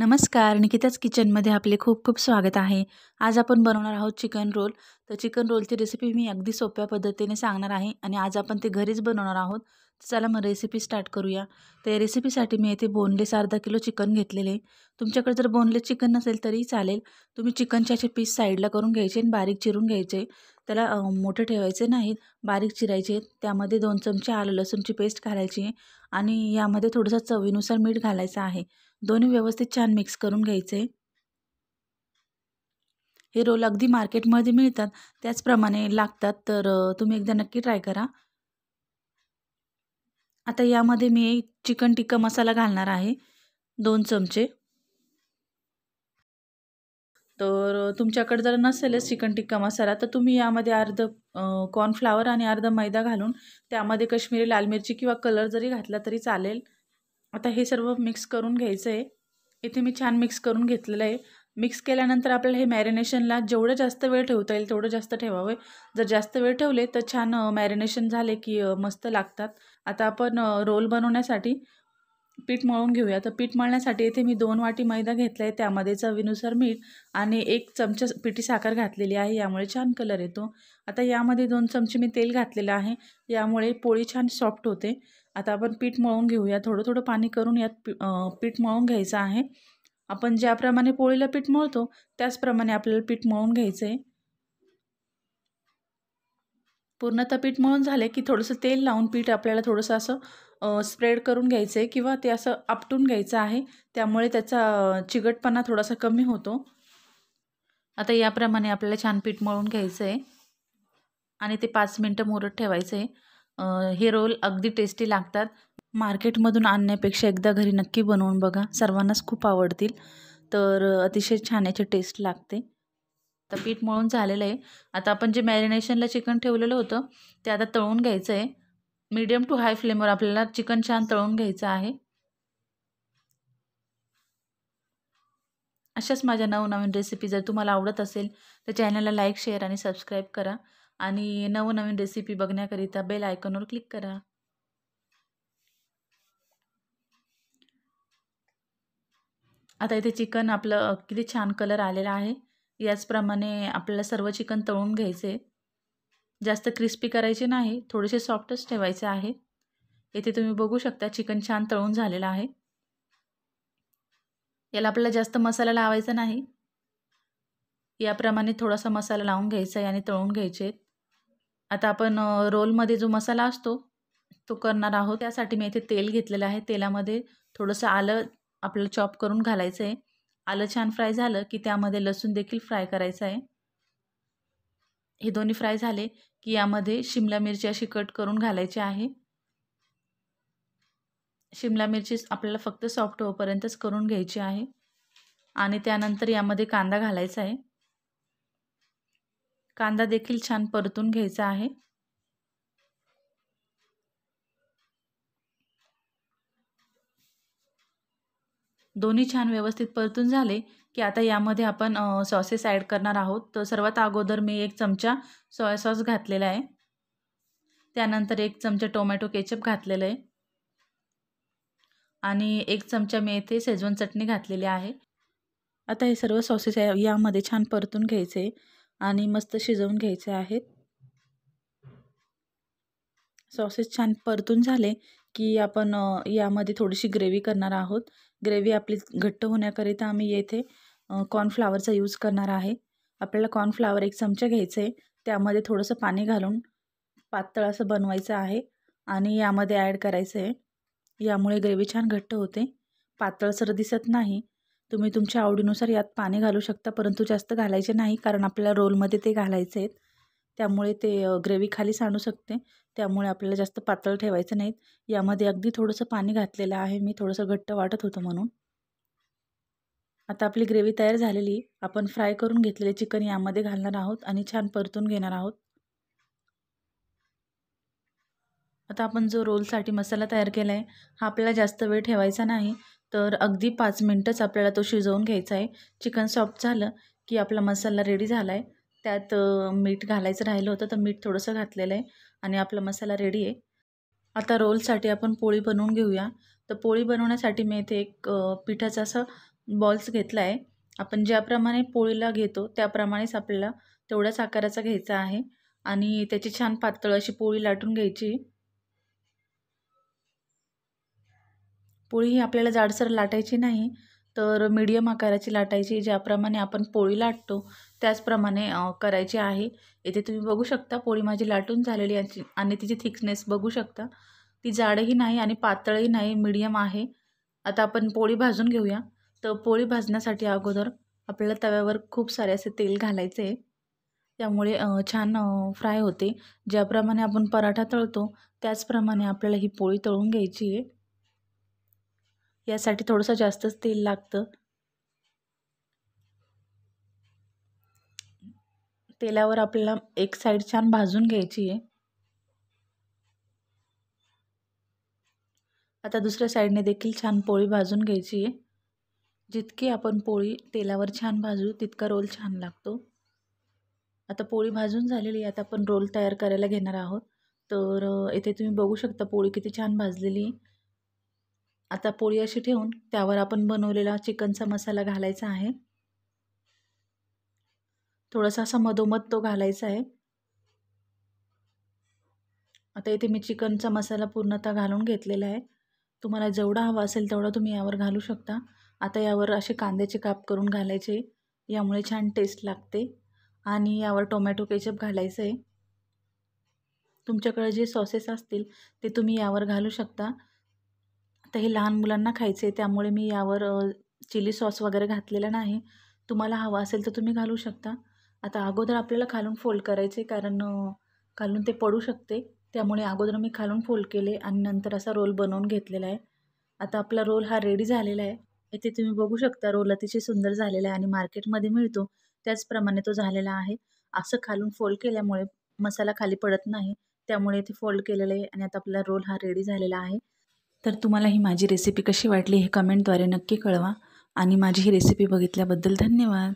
नमस्कार निकिताच किचनमध्ये आपले खूप खूप स्वागत आहे आज आपण बनवणार आहोत चिकन रोल तर चिकन रोलची रेसिपी मी अगदी सोप्या पद्धतीने सांगणार आहे आणि आज आपण ते घरीच बनवणार आहोत चला मग रेसिपी स्टार्ट करूया तर रेसिपीसाठी मी येथे बोनलेस अर्धा किलो चिकन घेतलेले तुमच्याकडे जर बोनलेस चिकन नसेल तरी चालेल तुम्ही चिकनचे असे पीस साईडला करून घ्यायचे आणि बारीक चिरून घ्यायचे त्याला मोठे ठेवायचे नाहीत बारीक चिरायचे त्यामध्ये दोन चमचे आलं लसूणची पेस्ट घालायची आणि यामध्ये थोडंसं चवीनुसार मीठ घालायचं आहे दोन्ही व्यवस्थित छान मिक्स करून घ्यायचे हे रोल अगदी मार्केटमध्ये मिळतात त्याचप्रमाणे लागतात तर तुम्ही एकदा नक्की ट्राय करा आता यामध्ये मी चिकन टिक्का मसाला घालणार आहे दोन चमचे तर तुमच्याकडे जर नसेलच चिकन टिक्का मसाला तर तुम्ही यामध्ये अर्ध कॉर्नफ्लावर आणि अर्ध मैदा घालून त्यामध्ये कश्मीरी लाल मिरची किंवा कलर जरी घातला तरी चालेल आता हे सर्व मिक्स करून घ्यायचं आहे इथे मी छान मिक्स करून घेतलेलं आहे मिक्स केल्यानंतर आपल्याला हे मॅरिनेशनला जेवढं जास्त वेळ ठेवता येईल तेवढं जास्त ठेवावं जर जास्त वेळ ठेवले तर छान मॅरिनेशन झाले की मस्त लागतात आता आपण रोल बनवण्यासाठी पीठ मळून घेऊया तर पीठ मळण्यासाठी इथे मी दोन वाटी मैदा घेतला आहे त्यामध्ये चवीनुसार मीठ आणि एक चमचा पिठी साखर घातलेली आहे यामुळे छान कलर येतो आता यामध्ये दोन चमचे मी तेल घातलेलं आहे यामुळे पोळी छान सॉफ्ट होते आता आपण पीठ मळून घेऊया थोडं थोडं पाणी करून यात पीठ मळून घ्यायचं आहे आपण ज्याप्रमाणे पोळीला पीठ मळतो त्याचप्रमाणे आपल्याला पीठ मळून घ्यायचं आहे पूर्णतः पीठ मळून झाले की थोडंसं तेल लावून पीठ आपल्याला थोडंसं असं स्प्रेड करून घ्यायचं आहे किंवा ते असं आपटून घ्यायचं आहे त्यामुळे त्याचा चिकटपणा थोडासा कमी होतो आता याप्रमाणे आपल्याला छान पीठ मळून घ्यायचं आहे आणि ते पाच मिनटं मोरत ठेवायचं आहे हे रोल अगदी टेस्टी लागतात मार्केटमधून आणण्यापेक्षा एकदा घरी नक्की बनवून बघा सर्वांनाच खूप आवडतील तर अतिशय छान याचे टेस्ट लागते आता पीठ मळून झालेलं आहे आता आपण जे मॅरिनेशनला चिकन ठेवलेलं होतं ते आता तळून घ्यायचं आहे मीडियम टू हाय फ्लेमवर आपल्याला चिकन छान तळून घ्यायचं आहे अशाच माझ्या नवनवीन रेसिपी जर तुम्हाला आवडत असेल तर चॅनलला लाईक शेअर आणि सबस्क्राईब करा आणि नवनवीन रेसिपी बघण्याकरिता बेल आयकॉनवर क्लिक करा आता इथे चिकन आपलं किती छान कलर आलेला आहे याचप्रमाणे आपल्याला सर्व चिकन तळून घ्यायचे जास्त क्रिस्पी करायचे नाही थोडेसे सॉफ्टच ठेवायचे आहे येथे तुम्ही बघू शकता चिकन छान तळून झालेलं आहे याला आपल्याला जास्त मसाला लावायचा नाही याप्रमाणे थोडासा मसाला लावून घ्यायचा आहे आणि तळून घ्यायचे आता आपण रोलमध्ये जो मसाला असतो तो करणार आहोत त्यासाठी मी इथे तेल घेतलेलं आहे तेलामध्ये थोडंसं आलं आपलं चॉप करून घालायचं आहे आलं छान फ्राय झालं की त्यामध्ये लसूण देखील फ्राय करायचं आहे हे दोन्ही फ्राय झाले की यामध्ये शिमला मिरची अशी कट करून घालायची आहे शिमला मिरची आपल्याला फक्त सॉफ्ट होपर्यंतच करून घ्यायची आहे आणि त्यानंतर यामध्ये कांदा घालायचा आहे कांदा देखील छान परतून घ्यायचा आहे दोन्ही छान व्यवस्थित परतून झाले की आता यामध्ये आपण सॉसेस ॲड करणार आहोत तर सर्वात अगोदर मी एक चमचा सोया सॉस घातलेला आहे त्यानंतर एक चमचा टोमॅटो केचप घातलेलं आहे आणि एक चमचा मी येथे शेजवान चटणी घातलेली आहे आता हे सर्व सॉसेस यामध्ये छान परतून घ्यायचे आणि मस्त शिजवून घ्यायचे आहेत सॉसेस छान परतून झाले की आपण यामध्ये थोडीशी ग्रेव्ही करणार आहोत ग्रेव्ही आपली घट्ट होण्याकरिता आम्ही येथे कॉर्नफ्लावरचा यूज करणार आहे आपल्याला कॉर्नफ्लावर एक चमचा घ्यायचं आहे त्यामध्ये थोडंसं पाणी घालून पातळ असं बनवायचं आहे आणि यामध्ये ॲड करायचं आहे यामुळे ग्रेव्ही छान घट्ट होते पातळसर दिसत नाही तुम्ही तुमच्या आवडीनुसार यात पाणी घालू शकता परंतु जास्त घालायचे नाही कारण आपल्याला रोलमध्ये ते घालायचे आहेत त्यामुळे ते ग्रेव्ही खाली सांडू शकते त्यामुळे आपल्याला जास्त पातळ ठेवायचं नाहीत यामध्ये अगदी थोडंसं पाणी घातलेलं आहे मी थोडंसं घट्ट वाटत होतं म्हणून आता आपली ग्रेव्ही तयार झालेली आपण फ्राय करून घेतलेले चिकन यामध्ये घालणार आहोत आणि छान परतून घेणार आहोत आता आपण जो रोलसाठी मसाला तयार केला आहे हा आपल्याला जास्त वेळ ठेवायचा नाही तर अगदी पाच मिनटंच आपल्याला तो शिजवून घ्यायचा आहे चिकन सॉफ्ट झालं की आपला मसाला रेडी झाला आहे त्यात मीठ घालायचं राहिलं होतं तर मीठ थोडंसं घातलेलं आहे आणि आपला मसाला रेडी आहे आता रोलसाठी आपण पोळी बनवून घेऊया तर पोळी बनवण्यासाठी मी इथे एक पिठाचा असं बॉल्स घेतला आहे आपण ज्याप्रमाणे पोळीला घेतो त्याप्रमाणेच आपल्याला तेवढ्याच आकाराचा घ्यायचा आहे आणि त्याची छान पातळ अशी पोळी लाटून घ्यायची पोळी ही आपल्याला जाडसर लाटायची नाही तर मीडियम आकाराची लाटायची ज्याप्रमाणे आपण पोळी लाटतो त्याचप्रमाणे करायची आहे इथे तुम्ही बघू शकता पोळी माझी लाटून झालेली आहे आणि तिची थिकनेस बघू शकता ती जाडही नाही आणि पातळही नाही मीडियम आहे आता आपण पोळी भाजून घेऊया तर पोळी भाजण्यासाठी अगोदर आपल्याला तव्यावर खूप सारे असे तेल घालायचे आहे त्यामुळे छान फ्राय होते ज्याप्रमाणे आपण पराठा तळतो त्याचप्रमाणे आपल्याला ही पोळी तळून घ्यायची आहे यासाठी थोडंसं जास्तच तेल लागतं तेलावर आपल्याला एक साईड छान भाजून घ्यायची आहे आता दुसऱ्या साईडने देखील छान पोळी भाजून घ्यायची आहे जितकी आपण पोळी तेलावर छान भाजू तितका रोल छान लागतो आता पोळी भाजून झालेली आहे आता आपण रोल तयार करायला घेणार आहोत तर इथे तुम्ही बघू शकता पोळी किती छान भाजलेली आहे आता पोळी अशी ठेवून त्यावर आपण बनवलेला चिकनचा मसाला घालायचा आहे थोडासा असा मधोमध तो घालायचा आहे आता इथे मी चिकनचा मसाला पूर्णतः घालून घेतलेला आहे तुम्हाला जेवढा हवा असेल तेवढा तुम्ही यावर घालू शकता आता यावर असे कांद्याचे काप करून घालायचे यामुळे छान टेस्ट लागते आणि यावर टोमॅटो केचप घालायचं आहे तुमच्याकडे जे सॉसेस असतील ते तुम्ही यावर घालू शकता तर हे लहान मुलांना खायचे त्यामुळे मी यावर चिली सॉस वगैरे घातलेला नाही तुम्हाला हवा असेल तर तुम्ही घालू शकता आता अगोदर आपल्याला खालून फोल्ड करायचे कारण खालून ते पडू शकते त्यामुळे अगोदर मी खालून फोल्ड केले आणि नंतर असा रोल बनवून घेतलेला आहे आता आपला रोल हा रेडी झालेला आहे इथे तुम्ही बघू शकता रोल अतिशय सुंदर झालेला आहे आणि मार्केटमध्ये मिळतो त्याचप्रमाणे तो झालेला आहे असं खालून फोल्ड केल्यामुळे मसाला खाली पडत नाही त्यामुळे इथे फोल्ड केलेलं आहे आणि आता आपला रोल हा रेडी झालेला आहे तर तुम्हाला ही माझी रेसिपी कशी वाटली हे कमेंटद्वारे नक्की कळवा आणि माझी ही रेसिपी बघितल्याबद्दल धन्यवाद